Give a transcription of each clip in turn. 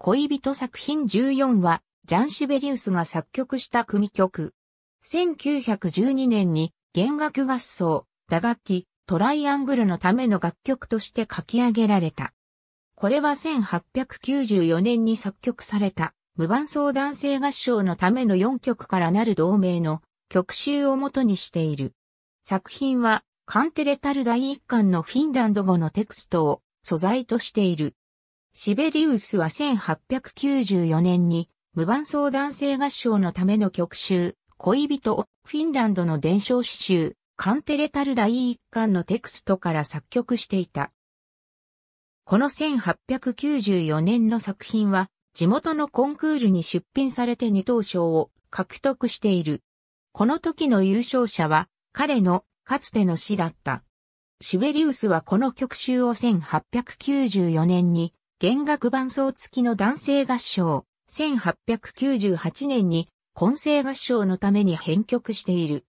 恋人作品14は、ジャン・シベリウスが作曲した組曲。1912年に、弦楽合奏、打楽器、トライアングルのための楽曲として書き上げられた。これは1894年に作曲された、無伴奏男性合唱のための4曲からなる同名の曲集を元にしている。作品は、カンテレタル第1巻のフィンランド語のテクストを素材としている。シベリウスは1894年に無伴奏男性合唱のための曲集、恋人をフィンランドの伝承詩集、カンテレタル第一巻のテクストから作曲していた。この1894年の作品は地元のコンクールに出品されて二等賞を獲得している。この時の優勝者は彼のかつての詩だった。シベリウスはこの曲集を1894年に弦楽伴奏付きの男性合唱、1898年に混声合唱のために編曲している。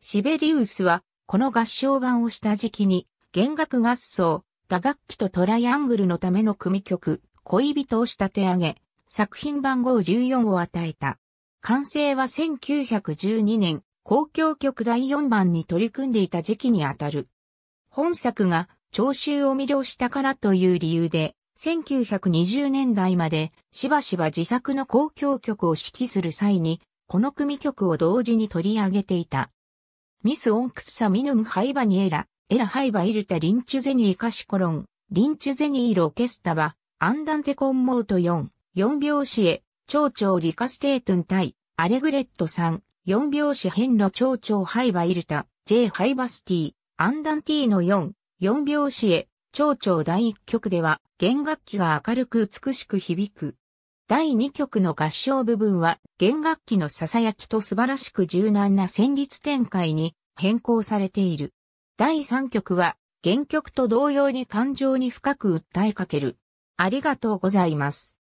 シベリウスは、この合唱版を下敷きに、弦楽合奏、打楽器とトライアングルのための組曲、恋人を仕立て上げ、作品番号14を与えた。完成は1912年、公共曲第4番に取り組んでいた時期にあたる。本作が、聴衆を魅了したからという理由で、1920年代までしばしば自作の交響曲を指揮する際に、この組曲を同時に取り上げていた。ミス・オンクス・サ・ミヌム・ハイバニエラ、エラ・ハイバ・イルタ・リンチュゼニー・カシコロン、リンチュゼニー・ロケスタは、アンダンテ・コンモート4、4拍子へ、蝶々リカステートン対、アレグレット3、4拍子変の蝶々ハイバ・イルタ、J・ ハイバスティ、アンダンティーノ4、4拍子へ、長第1曲では弦楽器が明るく美しく響く。第2曲の合唱部分は弦楽器の囁きと素晴らしく柔軟な旋律展開に変更されている。第3曲は原曲と同様に感情に深く訴えかける。ありがとうございます。